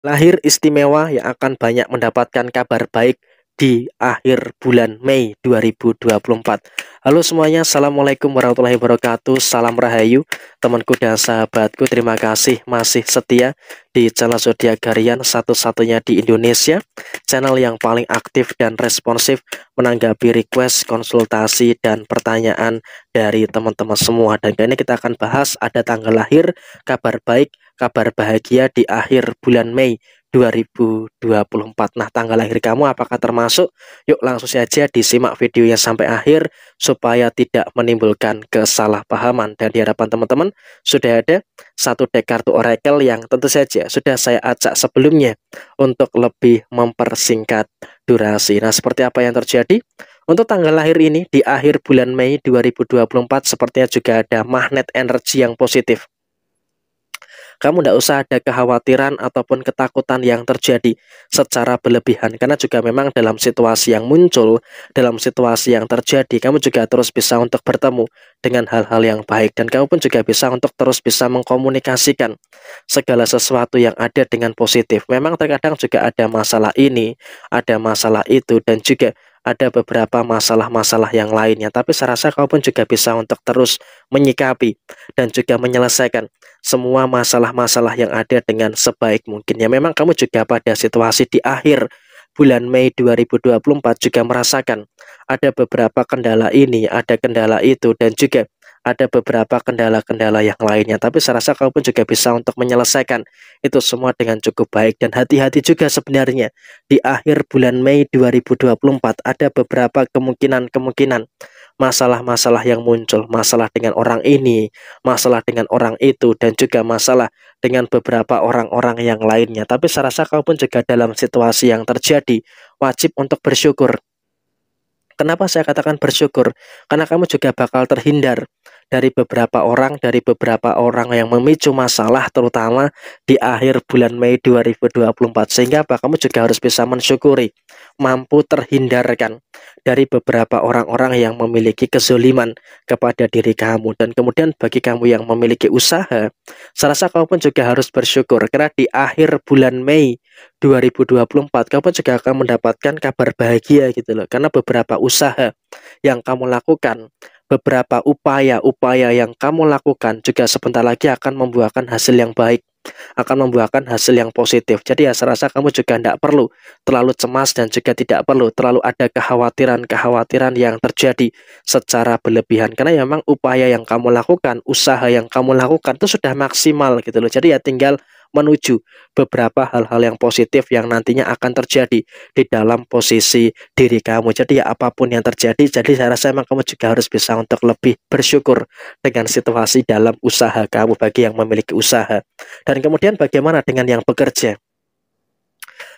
Lahir istimewa yang akan banyak mendapatkan kabar baik di akhir bulan Mei 2024. Halo semuanya, Assalamualaikum warahmatullahi wabarakatuh, salam rahayu, temanku dan sahabatku, terima kasih masih setia di channel Zodiak Garian satu-satunya di Indonesia, channel yang paling aktif dan responsif menanggapi request, konsultasi, dan pertanyaan dari teman-teman semua. Dan kali ini kita akan bahas ada tanggal lahir, kabar baik, kabar bahagia di akhir bulan Mei 2024. Nah, tanggal lahir kamu apakah termasuk? Yuk langsung saja disimak videonya sampai akhir supaya tidak menimbulkan kesalahpahaman. Dan diharapkan teman-teman sudah ada satu dek kartu oracle yang tentu saja sudah saya ajak sebelumnya untuk lebih mempersingkat durasi. Nah, seperti apa yang terjadi? Untuk tanggal lahir ini di akhir bulan Mei 2024 sepertinya juga ada magnet energi yang positif kamu tidak usah ada kekhawatiran ataupun ketakutan yang terjadi secara berlebihan. Karena juga memang dalam situasi yang muncul, dalam situasi yang terjadi, kamu juga terus bisa untuk bertemu dengan hal-hal yang baik. Dan kamu pun juga bisa untuk terus bisa mengkomunikasikan segala sesuatu yang ada dengan positif. Memang terkadang juga ada masalah ini, ada masalah itu, dan juga ada beberapa masalah-masalah yang lainnya. Tapi saya rasa kau pun juga bisa untuk terus menyikapi dan juga menyelesaikan semua masalah-masalah yang ada dengan sebaik mungkin. Ya memang kamu juga pada situasi di akhir bulan Mei 2024 juga merasakan ada beberapa kendala ini, ada kendala itu dan juga ada beberapa kendala-kendala yang lainnya. Tapi saya rasa kamu pun juga bisa untuk menyelesaikan itu semua dengan cukup baik. Dan hati-hati juga sebenarnya di akhir bulan Mei 2024 ada beberapa kemungkinan-kemungkinan masalah-masalah yang muncul, masalah dengan orang ini, masalah dengan orang itu, dan juga masalah dengan beberapa orang-orang yang lainnya. Tapi saya rasa kamu pun juga dalam situasi yang terjadi, wajib untuk bersyukur Kenapa saya katakan bersyukur? Karena kamu juga bakal terhindar dari beberapa orang, dari beberapa orang yang memicu masalah terutama di akhir bulan Mei 2024. Sehingga apa? Kamu juga harus bisa mensyukuri, mampu terhindarkan dari beberapa orang-orang yang memiliki kesuliman kepada diri kamu. Dan kemudian bagi kamu yang memiliki usaha, saya rasa kamu pun juga harus bersyukur karena di akhir bulan Mei 2024 kamu juga akan mendapatkan kabar bahagia gitu loh karena beberapa usaha yang kamu lakukan beberapa upaya-upaya yang kamu lakukan juga sebentar lagi akan membuahkan hasil yang baik akan membuahkan hasil yang positif. Jadi ya saya kamu juga tidak perlu terlalu cemas dan juga tidak perlu terlalu ada kekhawatiran-kekhawatiran yang terjadi secara berlebihan. Karena ya memang upaya yang kamu lakukan, usaha yang kamu lakukan itu sudah maksimal gitu loh. Jadi ya tinggal menuju beberapa hal-hal yang positif yang nantinya akan terjadi di dalam posisi diri kamu. Jadi ya apapun yang terjadi, jadi saya rasa memang kamu juga harus bisa untuk lebih bersyukur dengan situasi dalam usaha kamu bagi yang memiliki usaha. Dan kemudian bagaimana dengan yang bekerja?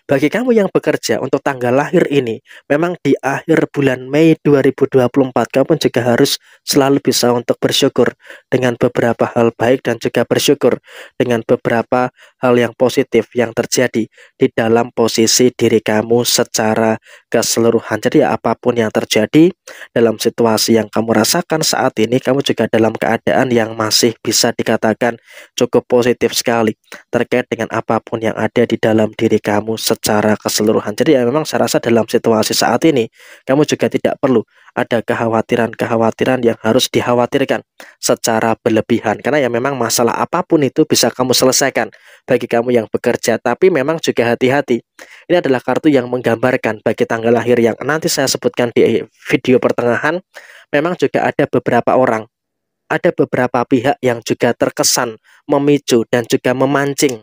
Bagi kamu yang bekerja untuk tanggal lahir ini, memang di akhir bulan Mei 2024 kamu juga harus selalu bisa untuk bersyukur dengan beberapa hal baik dan juga bersyukur dengan beberapa hal yang positif yang terjadi di dalam posisi diri kamu secara keseluruhan. Jadi apapun yang terjadi dalam situasi yang kamu rasakan saat ini, kamu juga dalam keadaan yang masih bisa dikatakan cukup positif sekali terkait dengan apapun yang ada di dalam diri kamu secara keseluruhan. Jadi ya memang saya rasa dalam situasi saat ini kamu juga tidak perlu ada kekhawatiran-kekhawatiran yang harus dikhawatirkan secara berlebihan karena ya memang masalah apapun itu bisa kamu selesaikan bagi kamu yang bekerja tapi memang juga hati-hati. Ini adalah kartu yang menggambarkan bagi tanggal lahir yang nanti saya sebutkan di video pertengahan memang juga ada beberapa orang ada beberapa pihak yang juga terkesan memicu dan juga memancing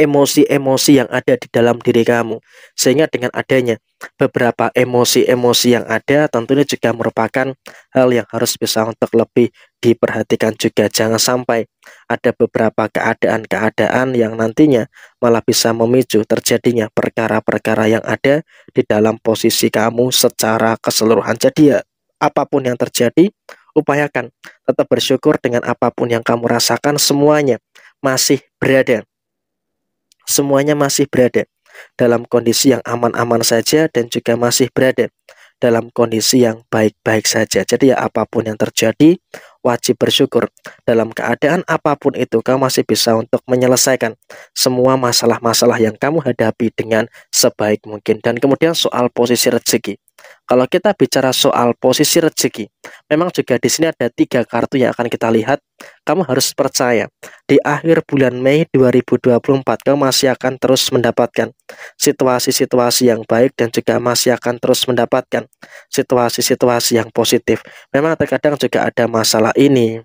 emosi-emosi yang ada di dalam diri kamu. Sehingga dengan adanya beberapa emosi-emosi yang ada tentunya juga merupakan hal yang harus bisa untuk lebih diperhatikan juga. Jangan sampai ada beberapa keadaan-keadaan yang nantinya malah bisa memicu terjadinya perkara-perkara yang ada di dalam posisi kamu secara keseluruhan. Jadi ya apapun yang terjadi upayakan tetap bersyukur dengan apapun yang kamu rasakan semuanya masih berada semuanya masih berada dalam kondisi yang aman-aman saja dan juga masih berada dalam kondisi yang baik-baik saja. Jadi ya apapun yang terjadi, wajib bersyukur. Dalam keadaan apapun itu, kamu masih bisa untuk menyelesaikan semua masalah-masalah yang kamu hadapi dengan sebaik mungkin. Dan kemudian soal posisi rezeki. Kalau kita bicara soal posisi rezeki, memang juga di sini ada tiga kartu yang akan kita lihat. Kamu harus percaya, di akhir bulan Mei 2024, kamu masih akan terus mendapatkan situasi-situasi yang baik dan juga masih akan terus mendapatkan situasi-situasi yang positif. Memang terkadang juga ada masalah ini,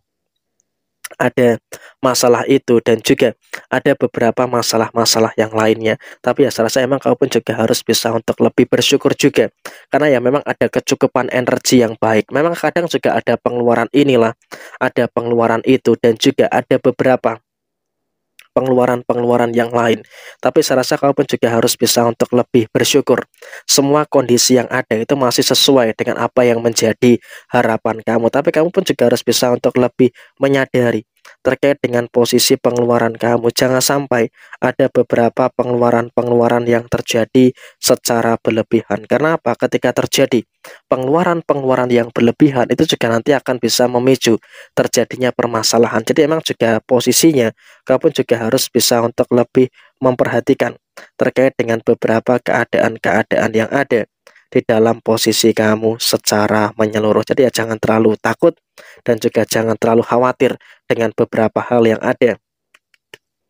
ada masalah itu dan juga ada beberapa masalah-masalah yang lainnya. Tapi ya saya rasa emang kau pun juga harus bisa untuk lebih bersyukur juga. Karena ya memang ada kecukupan energi yang baik. Memang kadang juga ada pengeluaran inilah, ada pengeluaran itu dan juga ada beberapa pengeluaran-pengeluaran yang lain. Tapi saya rasa kamu pun juga harus bisa untuk lebih bersyukur. Semua kondisi yang ada itu masih sesuai dengan apa yang menjadi harapan kamu. Tapi kamu pun juga harus bisa untuk lebih menyadari terkait dengan posisi pengeluaran kamu. Jangan sampai ada beberapa pengeluaran-pengeluaran yang terjadi secara berlebihan. Karena apa? Ketika terjadi pengeluaran-pengeluaran yang berlebihan itu juga nanti akan bisa memicu terjadinya permasalahan. Jadi emang juga posisinya kamu juga harus bisa untuk lebih memperhatikan terkait dengan beberapa keadaan-keadaan yang ada di dalam posisi kamu secara menyeluruh. Jadi ya jangan terlalu takut dan juga jangan terlalu khawatir dengan beberapa hal yang ada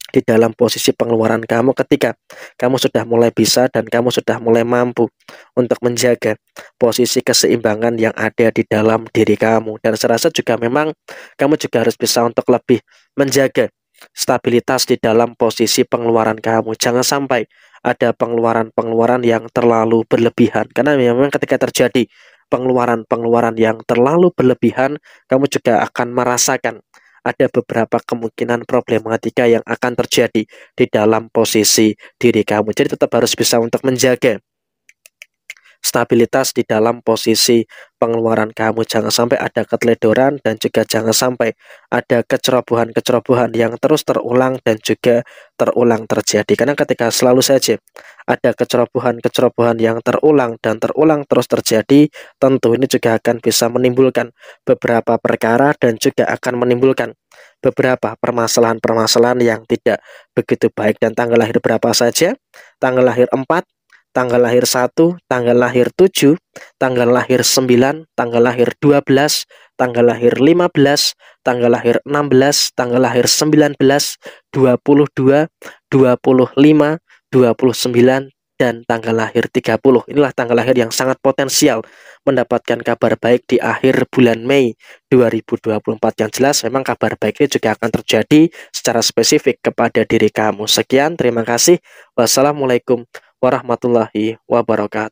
di dalam posisi pengeluaran kamu ketika kamu sudah mulai bisa dan kamu sudah mulai mampu untuk menjaga posisi keseimbangan yang ada di dalam diri kamu dan saya juga memang kamu juga harus bisa untuk lebih menjaga stabilitas di dalam posisi pengeluaran kamu. Jangan sampai ada pengeluaran-pengeluaran yang terlalu berlebihan. Karena memang ketika terjadi pengeluaran-pengeluaran yang terlalu berlebihan, kamu juga akan merasakan ada beberapa kemungkinan problematika yang akan terjadi di dalam posisi diri kamu. Jadi tetap harus bisa untuk menjaga stabilitas di dalam posisi pengeluaran kamu. Jangan sampai ada keteledoran dan juga jangan sampai ada kecerobohan-kecerobohan yang terus terulang dan juga terulang terjadi. Karena ketika selalu saja ada kecerobohan-kecerobohan yang terulang dan terulang terus terjadi, tentu ini juga akan bisa menimbulkan beberapa perkara dan juga akan menimbulkan beberapa permasalahan-permasalahan yang tidak begitu baik dan tanggal lahir berapa saja? Tanggal lahir 4, tanggal lahir 1, tanggal lahir 7, tanggal lahir 9, tanggal lahir 12, tanggal lahir 15, tanggal lahir 16, tanggal lahir 19, 22, 25, 29, dan tanggal lahir 30. Inilah tanggal lahir yang sangat potensial mendapatkan kabar baik di akhir bulan Mei 2024. Yang jelas memang kabar baik ini juga akan terjadi secara spesifik kepada diri kamu. Sekian, terima kasih. Wassalamualaikum warahmatullahi wabarakatuh.